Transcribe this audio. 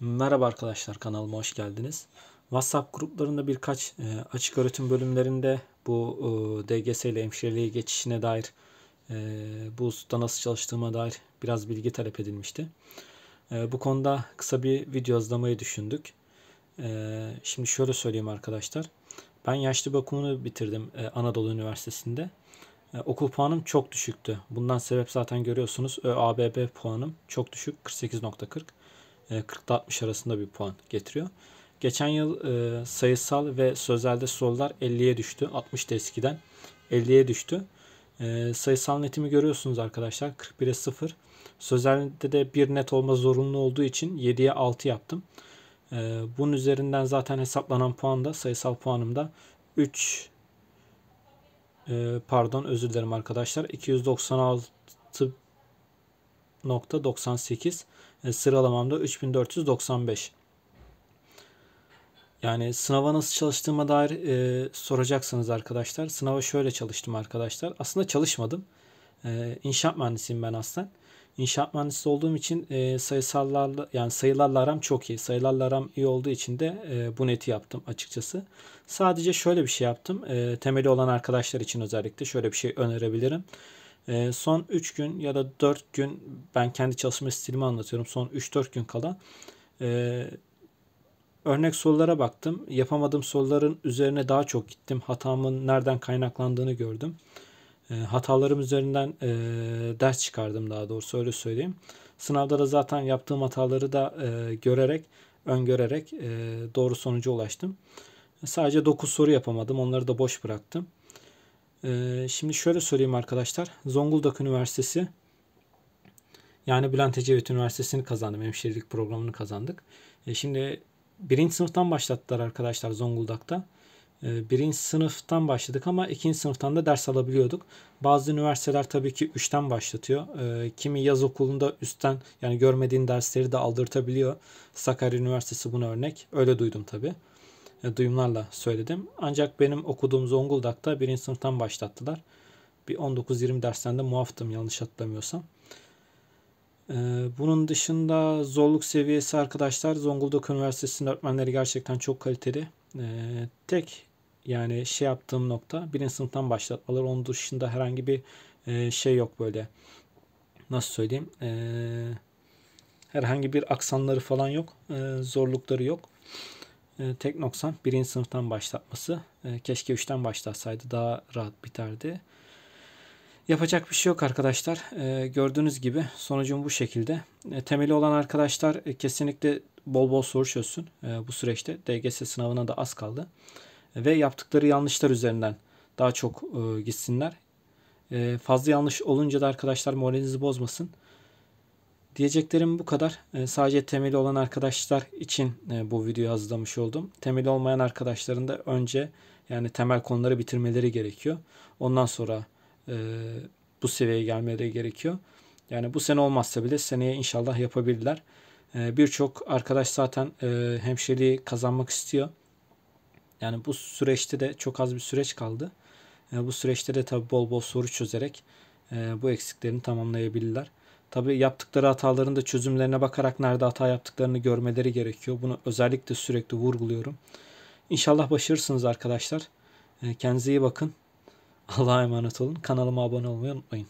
Merhaba arkadaşlar kanalıma hoş geldiniz. WhatsApp gruplarında birkaç e, açık öğretim bölümlerinde bu e, DGS ile hemşireliğe geçişine dair e, bu hususta nasıl çalıştığıma dair biraz bilgi talep edilmişti. E, bu konuda kısa bir video hazırlamayı düşündük. E, şimdi şöyle söyleyeyim arkadaşlar. Ben yaşlı bakımını bitirdim e, Anadolu Üniversitesi'nde. E, okul puanım çok düşüktü. Bundan sebep zaten görüyorsunuz ÖABB puanım çok düşük 48.40. 40 e, 60 arasında bir puan getiriyor. Geçen yıl e, sayısal ve sözelde sorular 50'ye düştü. 60 eskiden 50'ye düştü. E, sayısal netimi görüyorsunuz arkadaşlar. 41'e 0. Sözelde de bir net olma zorunlu olduğu için 7'ye 6 yaptım. bunun üzerinden zaten hesaplanan puan da sayısal puanım da 3 pardon özür dilerim arkadaşlar. 296 3498 e, sıralamamda 3495. Yani sınava nasıl çalıştığıma dair e, soracaksınız arkadaşlar. Sınava şöyle çalıştım arkadaşlar. Aslında çalışmadım. E, inşaat mühendisiyim ben aslında. İnşaat mühendisi olduğum için e, sayısallarla yani sayılarla aram çok iyi. Sayılarla aram iyi olduğu için de e, bu neti yaptım açıkçası. Sadece şöyle bir şey yaptım. E, temeli olan arkadaşlar için özellikle şöyle bir şey önerebilirim. E, son 3 gün ya da 4 gün ben kendi çalışma stilimi anlatıyorum. Son 3-4 gün kala e, örnek sorulara baktım. Yapamadığım soruların üzerine daha çok gittim. Hatamın nereden kaynaklandığını gördüm. E, hatalarım üzerinden e, ders çıkardım daha doğrusu öyle söyleyeyim. Sınavda da zaten yaptığım hataları da e, görerek, öngörerek e, doğru sonuca ulaştım. Sadece 9 soru yapamadım. Onları da boş bıraktım. Ee, şimdi şöyle söyleyeyim arkadaşlar. Zonguldak Üniversitesi yani Bülent Ecevit Üniversitesi'ni kazandım. Hemşirelik programını kazandık. E, şimdi birinci sınıftan başlattılar arkadaşlar Zonguldak'ta. E, birinci sınıftan başladık ama ikinci sınıftan da ders alabiliyorduk. Bazı üniversiteler tabii ki üçten başlatıyor. E, kimi yaz okulunda üstten yani görmediğin dersleri de aldırtabiliyor. Sakarya Üniversitesi buna örnek. Öyle duydum tabii. E, duyumlarla söyledim. Ancak benim okuduğum Zonguldak'ta birinci sınıftan başlattılar. Bir 19-20 dersten de muaftım yanlış hatırlamıyorsam. E, bunun dışında zorluk seviyesi arkadaşlar Zonguldak Üniversitesi'nin öğretmenleri gerçekten çok kaliteli. E, tek yani şey yaptığım nokta birinci sınıftan başlatmalar. Onun dışında herhangi bir şey yok böyle. Nasıl söyleyeyim? Herhangi bir aksanları falan yok. Zorlukları yok. E, tek noksan birinci sınıftan başlatması. E, keşke 3'ten başlatsaydı daha rahat biterdi. Yapacak bir şey yok arkadaşlar. E, gördüğünüz gibi sonucum bu şekilde. temeli olan arkadaşlar kesinlikle bol bol soru çözsün bu süreçte. DGS sınavına da az kaldı. ve yaptıkları yanlışlar üzerinden daha çok gitsinler. fazla yanlış olunca da arkadaşlar moralinizi bozmasın. Diyeceklerim bu kadar. Ee, sadece temeli olan arkadaşlar için e, bu videoyu hazırlamış oldum. Temeli olmayan arkadaşların da önce yani temel konuları bitirmeleri gerekiyor. Ondan sonra e, bu seviyeye gelmeleri gerekiyor. Yani bu sene olmazsa bile seneye inşallah yapabilirler. E, birçok arkadaş zaten hemşireliği kazanmak istiyor. Yani bu süreçte de çok az bir süreç kaldı. Bu süreçte de tabii bol bol soru çözerek bu eksiklerini tamamlayabilirler. Tabi yaptıkları hataların da çözümlerine bakarak nerede hata yaptıklarını görmeleri gerekiyor. Bunu özellikle sürekli vurguluyorum. İnşallah başarırsınız arkadaşlar. Ee, kendinize iyi bakın. Allah'a emanet olun. Kanalıma abone olmayı unutmayın.